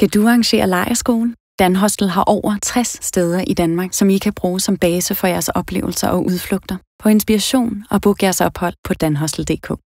Skal du arrangere lejerskolen? Danhostel har over 60 steder i Danmark, som I kan bruge som base for jeres oplevelser og udflugter. På inspiration og book jeres ophold på danhostel.dk.